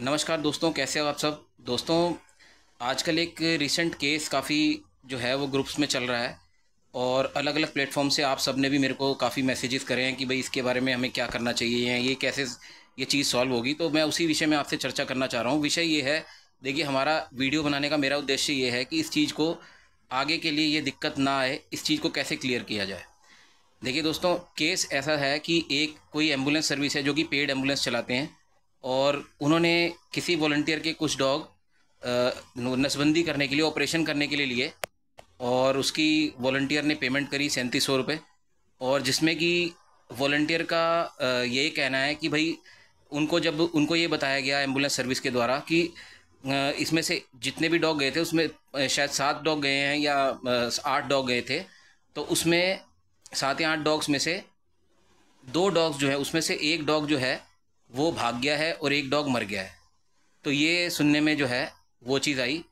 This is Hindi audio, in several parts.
नमस्कार दोस्तों कैसे हो आप सब दोस्तों आजकल एक रिसेंट केस काफ़ी जो है वो ग्रुप्स में चल रहा है और अलग अलग प्लेटफॉर्म से आप सब ने भी मेरे को काफ़ी मैसेजेस करे हैं कि भाई इसके बारे में हमें क्या करना चाहिए या ये कैसे ये चीज़ सॉल्व होगी तो मैं उसी विषय में आपसे चर्चा करना चाह रहा हूँ विषय ये है देखिए हमारा वीडियो बनाने का मेरा उद्देश्य ये है कि इस चीज़ को आगे के लिए ये दिक्कत ना आए इस चीज़ को कैसे क्लियर किया जाए देखिए दोस्तों केस ऐसा है कि एक कोई एम्बुलेंस सर्विस है जो कि पेड एम्बुलेंस चलाते हैं और उन्होंने किसी वॉल्टियर के कुछ डॉग नसबंदी करने के लिए ऑपरेशन करने के लिए लिए और उसकी वॉल्टियर ने पेमेंट करी सैंतीस सौ रुपये और जिसमें कि वॉल्टियर का ये कहना है कि भाई उनको जब उनको ये बताया गया एम्बुलेंस सर्विस के द्वारा कि इसमें से जितने भी डॉग गए थे उसमें शायद सात डॉग गए हैं या आठ डॉग गए थे तो उसमें सात या आठ डॉग्स में से दो डॉग्स जो है उसमें से एक डॉग जो है वो भाग गया है और एक डॉग मर गया है तो ये सुनने में जो है वो चीज़ आई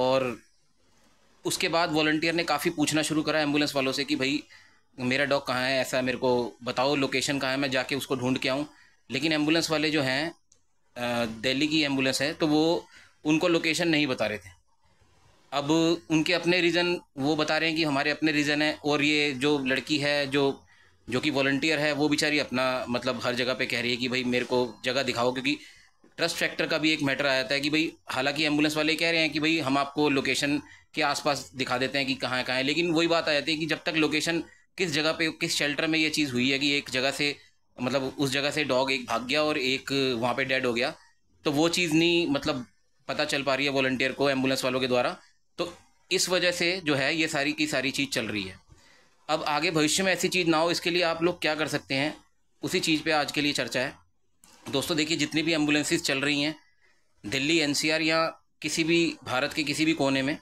और उसके बाद वॉल्टियर ने काफ़ी पूछना शुरू करा एम्बुलेंस वालों से कि भाई मेरा डॉग कहाँ है ऐसा मेरे को बताओ लोकेशन कहाँ है मैं जाके उसको ढूंढ के आऊँ लेकिन एम्बुलेंस वाले जो हैं दिल्ली की एम्बुलेंस है तो वो उनको लोकेशन नहीं बता रहे थे अब उनके अपने रीज़न वो बता रहे हैं कि हमारे अपने रीज़न हैं और ये जो लड़की है जो जो कि वॉलंटियर है वो बेचारी अपना मतलब हर जगह पे कह रही है कि भाई मेरे को जगह दिखाओ क्योंकि ट्रस्ट फैक्टर का भी एक मैटर आ जाता है कि भाई हालांकि एम्बुलेंस वाले कह रहे हैं कि भाई हम आपको लोकेशन के आसपास दिखा देते हैं कि कहाँ है कहाँ है लेकिन वही बात आ जाती है कि जब तक लोकेशन किस जगह पे किस शेल्टर में ये चीज़ हुई है कि एक जगह से मतलब उस जगह से डॉग एक भाग गया और एक वहाँ पर डेड हो गया तो वो चीज़ नहीं मतलब पता चल पा रही है वॉल्टियर को एम्बुलेंस वालों के द्वारा तो इस वजह से जो है ये सारी की सारी चीज़ चल रही है अब आगे भविष्य में ऐसी चीज़ ना हो इसके लिए आप लोग क्या कर सकते हैं उसी चीज़ पे आज के लिए चर्चा है दोस्तों देखिए जितनी भी एम्बुलेंसेज चल रही हैं दिल्ली एनसीआर या किसी भी भारत के किसी भी कोने में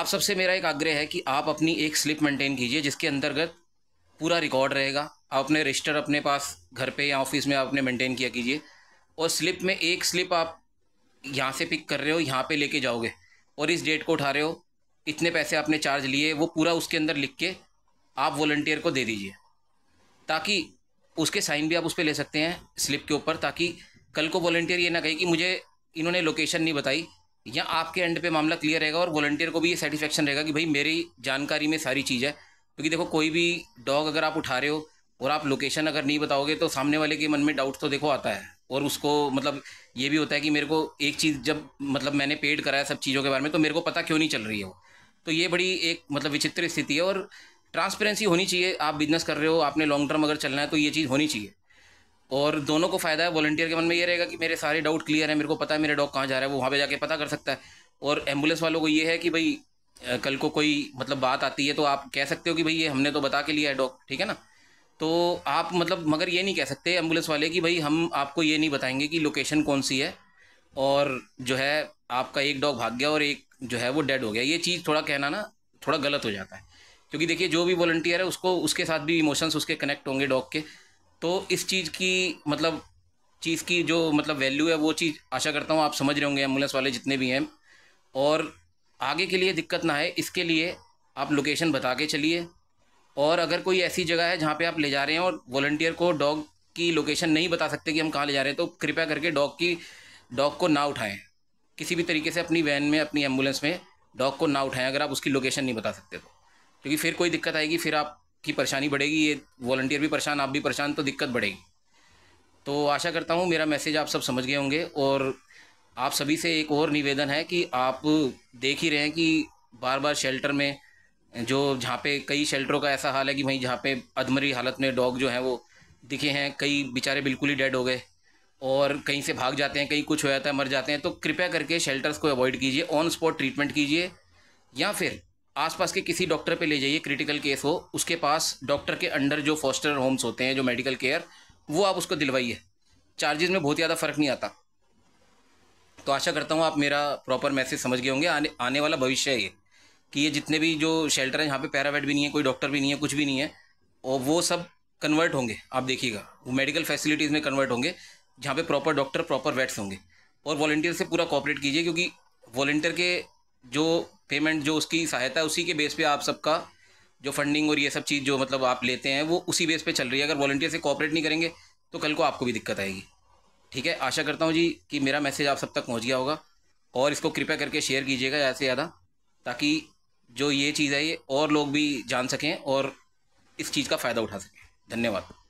आप सबसे मेरा एक आग्रह है कि आप अपनी एक स्लिप मेंटेन कीजिए जिसके अंतर्गत पूरा रिकॉर्ड रहेगा आप अपने रजिस्टर अपने पास घर पे या ऑफिस में आप अपने मेंटेन किया कीजिए और स्लिप में एक स्लिप आप यहाँ से पिक कर रहे हो यहाँ पे लेके जाओगे और इस डेट को उठा रहे हो इतने पैसे आपने चार्ज लिए वो पूरा उसके अंदर लिख के आप वॉल्टियर को दे दीजिए ताकि उसके साइन भी आप उस पर ले सकते हैं स्लिप के ऊपर ताकि कल को वॉल्टियर ये ना कहे कि मुझे इन्होंने लोकेशन नहीं बताई या आपके एंड पे मामला क्लियर रहेगा और वॉल्टियर को भी ये सेटिस्फेक्शन रहेगा कि भाई मेरी जानकारी में सारी चीज़ है क्योंकि देखो कोई भी डॉग अगर आप उठा रहे हो और आप लोकेशन अगर नहीं बताओगे तो सामने वाले के मन में डाउट तो देखो आता है और उसको मतलब ये भी होता है कि मेरे को एक चीज़ जब मतलब मैंने पेड कराया सब चीज़ों के बारे में तो मेरे को पता क्यों नहीं चल रही है वो तो ये बड़ी एक मतलब विचित्र स्थिति है और ट्रांसपेरेंसी होनी चाहिए आप बिजनेस कर रहे हो आपने लॉन्ग टर्म अगर चलना है तो ये चीज़ होनी चाहिए और दोनों को फ़ायदा है वॉलंटियर के मन में ये रहेगा कि मेरे सारे डाउट क्लियर है मेरे को पता है मेरे डॉग कहाँ जा रहा है वो वहाँ पे जाके पता कर सकता है और एम्बुलेंस वालों को ये है कि भाई कल को कोई मतलब बात आती है तो आप कह सकते हो कि भाई ये हमने तो बता के लिया है डॉग ठीक है ना तो आप मतलब मगर ये नहीं कह सकते एम्बुलेंस वाले कि भाई हम आपको ये नहीं बताएंगे कि लोकेशन कौन सी है और जो है आपका एक डॉग भाग गया और एक जो है वो डेड हो गया ये चीज़ थोड़ा कहना ना थोड़ा गलत हो जाता है क्योंकि देखिए जो भी वॉल्टियर है उसको उसके साथ भी इमोशंस उसके कनेक्ट होंगे डॉग के तो इस चीज़ की मतलब चीज़ की जो मतलब वैल्यू है वो चीज़ आशा करता हूँ आप समझ रहे होंगे एम्बुलेंस वाले जितने भी हैं और आगे के लिए दिक्कत ना है इसके लिए आप लोकेशन बता के चलिए और अगर कोई ऐसी जगह है जहाँ पे आप ले जा रहे हैं और वॉल्टियर को डॉग की लोकेशन नहीं बता सकते कि हम कहाँ ले जा रहे हैं तो कृपया करके डॉग की डॉग को ना उठाएं किसी भी तरीके से अपनी वैन में अपनी एम्बुलेंस में डॉग को ना उठाएं अगर आप उसकी लोकेशन नहीं बता सकते तो क्योंकि फिर कोई दिक्कत आएगी फिर आपकी परेशानी बढ़ेगी ये वॉल्टियर भी परेशान आप भी परेशान तो दिक्कत बढ़ेगी तो आशा करता हूँ मेरा मैसेज आप सब समझ गए होंगे और आप सभी से एक और निवेदन है कि आप देख ही रहे हैं कि बार बार शेल्टर में जो जहाँ पे कई शेल्टरों का ऐसा हाल है कि भाई जहाँ पे अधमरी हालत में डॉग जो हैं वो दिखे हैं कई बेचारे बिल्कुल ही डेड हो गए और कहीं से भाग जाते हैं कहीं कुछ हो जाता है मर जाते हैं तो कृपया करके शेल्टर्स को अवॉइड कीजिए ऑन स्पॉट ट्रीटमेंट कीजिए या फिर आसपास के किसी डॉक्टर पे ले जाइए क्रिटिकल केस हो उसके पास डॉक्टर के अंडर जो फॉस्टर होम्स होते हैं जो मेडिकल केयर वो आप उसको दिलवाइए चार्जेज़ में बहुत ज़्यादा फ़र्क नहीं आता तो आशा करता हूँ आप मेरा प्रॉपर मैसेज समझ गए होंगे आने आने वाला भविष्य है ये कि ये जितने भी जो शेल्टर हैं यहाँ पे पैरावेट भी नहीं है कोई डॉक्टर भी नहीं है कुछ भी नहीं है और वो सब कन्वर्ट होंगे आप देखिएगा वो मेडिकल फैसिलिटीज़ में कन्वर्ट होंगे जहाँ पे प्रॉपर डॉक्टर प्रॉपर वेट्स होंगे और वॉल्टियर से पूरा कॉपरेट कीजिए क्योंकि वॉल्टियर के जो पेमेंट जो उसकी सहायता है उसी के बेस पे आप सबका जो फंडिंग और ये सब चीज़ जो मतलब आप लेते हैं वो उसी बेस पे चल रही है अगर वॉल्टियर से कॉपरेट नहीं करेंगे तो कल को आपको भी दिक्कत आएगी ठीक है आशा करता हूँ जी कि मेरा मैसेज आप सब तक पहुँच गया होगा और इसको कृपया करके शेयर कीजिएगा ज़्यादा से ज़्यादा ताकि जो ये चीज़ है ये और लोग भी जान सकें और इस चीज़ का फ़ायदा उठा सकें धन्यवाद